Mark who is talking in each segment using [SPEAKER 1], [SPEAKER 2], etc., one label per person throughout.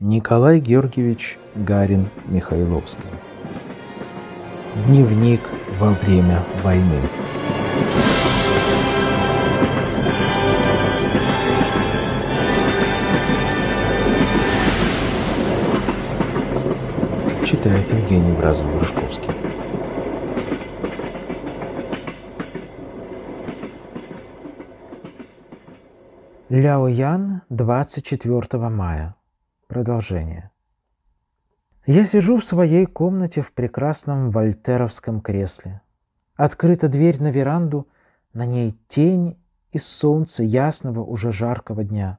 [SPEAKER 1] Николай Георгиевич Гарин Михайловский. Дневник во время войны. Читает Евгений Бразов-Грушковский. Ляоян, 24 мая. Продолжение. Я сижу в своей комнате в прекрасном вольтеровском кресле. Открыта дверь на веранду, на ней тень и солнце ясного уже жаркого дня.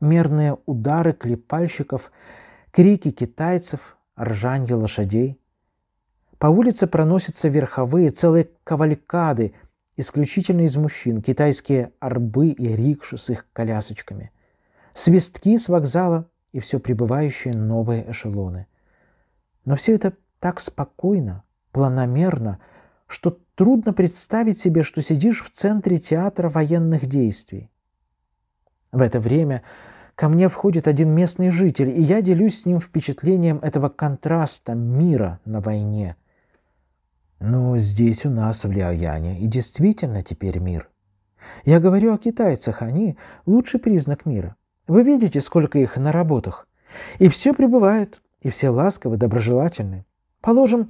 [SPEAKER 1] Мерные удары клепальщиков, крики китайцев, ржанье лошадей. По улице проносятся верховые, целые кавалькады, исключительно из мужчин, китайские арбы и рикши с их колясочками. Свистки с вокзала и все прибывающие новые эшелоны. Но все это так спокойно, планомерно, что трудно представить себе, что сидишь в центре театра военных действий. В это время ко мне входит один местный житель, и я делюсь с ним впечатлением этого контраста мира на войне. Но «Ну, здесь у нас в Ляояне и действительно теперь мир. Я говорю о китайцах, они – лучший признак мира. Вы видите, сколько их на работах. И все прибывают, и все ласковы, доброжелательны. Положим,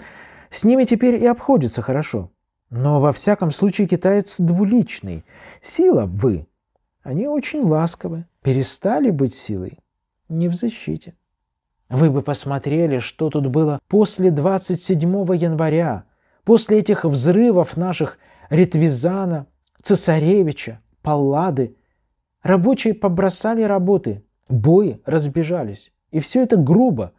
[SPEAKER 1] с ними теперь и обходится хорошо. Но во всяком случае китаец двуличный. Сила вы. Они очень ласковы, перестали быть силой. Не в защите. Вы бы посмотрели, что тут было после 27 января, после этих взрывов наших Ретвизана, Цесаревича, Паллады – Рабочие побросали работы, бои разбежались. И все это грубо.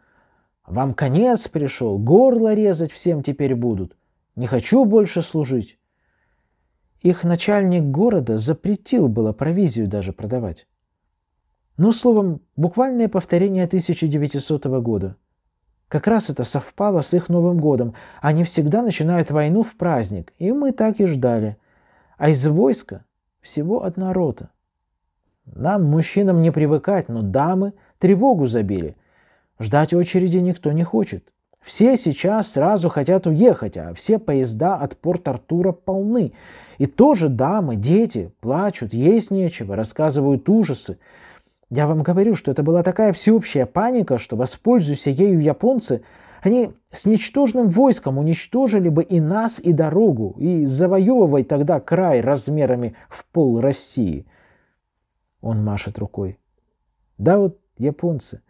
[SPEAKER 1] Вам конец пришел, горло резать всем теперь будут. Не хочу больше служить. Их начальник города запретил было провизию даже продавать. Ну, словом, буквальное повторение 1900 года. Как раз это совпало с их Новым годом. Они всегда начинают войну в праздник, и мы так и ждали. А из войска всего одна рота – нам, мужчинам, не привыкать, но дамы тревогу забили. Ждать очереди никто не хочет. Все сейчас сразу хотят уехать, а все поезда от порт Артура полны. И тоже дамы, дети плачут, есть нечего, рассказывают ужасы. Я вам говорю, что это была такая всеобщая паника, что, воспользуясь ею японцы, они с ничтожным войском уничтожили бы и нас, и дорогу, и завоевывай тогда край размерами в пол России – он машет рукой. Да вот японцы.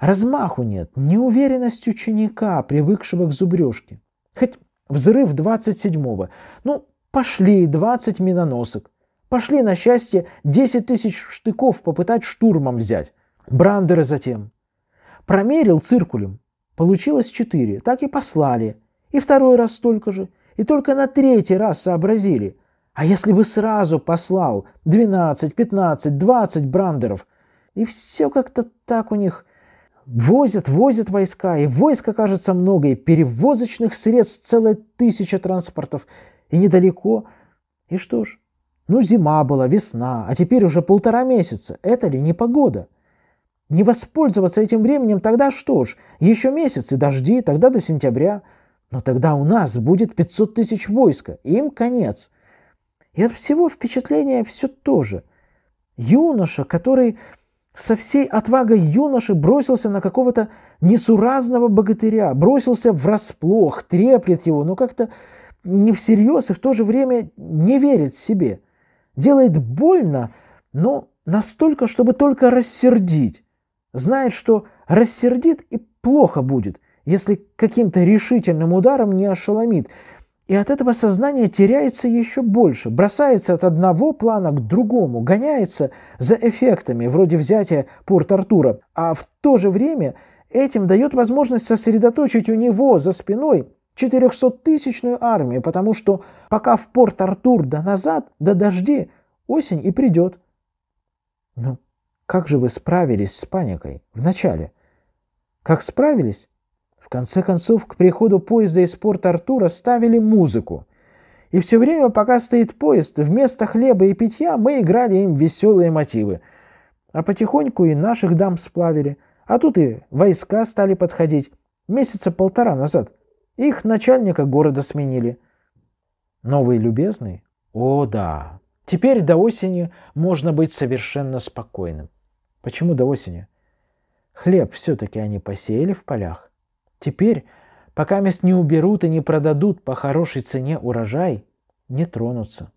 [SPEAKER 1] Размаху нет, неуверенность ученика, привыкшего к зубрежке. Хоть взрыв 27-го. Ну, пошли 20 миноносок. Пошли, на счастье, 10 тысяч штыков попытать штурмом взять. Брандеры затем. Промерил циркулем. Получилось 4. Так и послали. И второй раз столько же. И только на третий раз сообразили – а если бы сразу послал 12, 15, 20 брандеров? И все как-то так у них возят, возят войска, и войск окажется много, и перевозочных средств целая тысяча транспортов, и недалеко. И что ж, ну зима была, весна, а теперь уже полтора месяца. Это ли не погода? Не воспользоваться этим временем тогда что ж, еще месяц и дожди, тогда до сентября. Но тогда у нас будет 500 тысяч войска, им конец. И от всего впечатления все то же. Юноша, который со всей отвагой юноши бросился на какого-то несуразного богатыря, бросился врасплох, треплет его, но как-то не всерьез и в то же время не верит себе. Делает больно, но настолько, чтобы только рассердить. Знает, что рассердит и плохо будет, если каким-то решительным ударом не ошеломит, и от этого сознание теряется еще больше, бросается от одного плана к другому, гоняется за эффектами, вроде взятия Порт-Артура. А в то же время этим дает возможность сосредоточить у него за спиной 400-тысячную армию, потому что пока в Порт-Артур да назад, да дожди, осень и придет. Ну, как же вы справились с паникой вначале? Как справились? В конце концов, к приходу поезда из порт Артура ставили музыку. И все время, пока стоит поезд, вместо хлеба и питья мы играли им веселые мотивы. А потихоньку и наших дам сплавили. А тут и войска стали подходить. Месяца полтора назад. Их начальника города сменили. Новый любезный? О, да. Теперь до осени можно быть совершенно спокойным. Почему до осени? Хлеб все-таки они посеяли в полях. Теперь, пока мест не уберут и не продадут по хорошей цене урожай, не тронутся.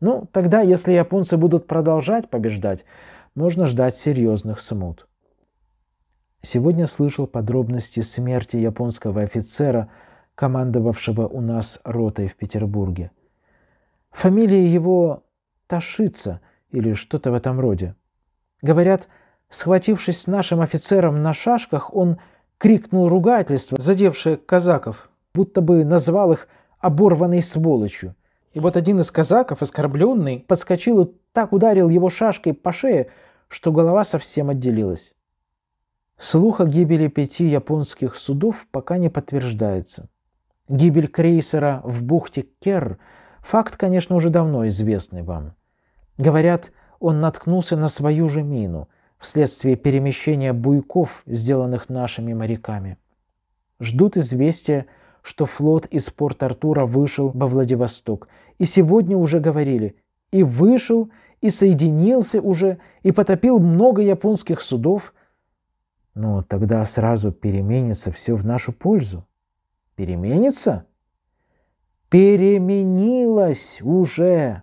[SPEAKER 1] Ну, тогда, если японцы будут продолжать побеждать, можно ждать серьезных смут. Сегодня слышал подробности смерти японского офицера, командовавшего у нас ротой в Петербурге. Фамилия его Ташица или что-то в этом роде. Говорят, схватившись с нашим офицером на шашках, он крикнул ругательство, задевшее казаков, будто бы назвал их оборванной сволочью. И вот один из казаков, оскорбленный, подскочил и так ударил его шашкой по шее, что голова совсем отделилась. Слух о гибели пяти японских судов пока не подтверждается. Гибель крейсера в бухте Кер – факт, конечно, уже давно известный вам. Говорят, он наткнулся на свою же мину – вследствие перемещения буйков, сделанных нашими моряками. Ждут известия, что флот из порта Артура вышел во Владивосток. И сегодня уже говорили, и вышел, и соединился уже, и потопил много японских судов. Но ну, тогда сразу переменится все в нашу пользу. Переменится? Переменилось уже.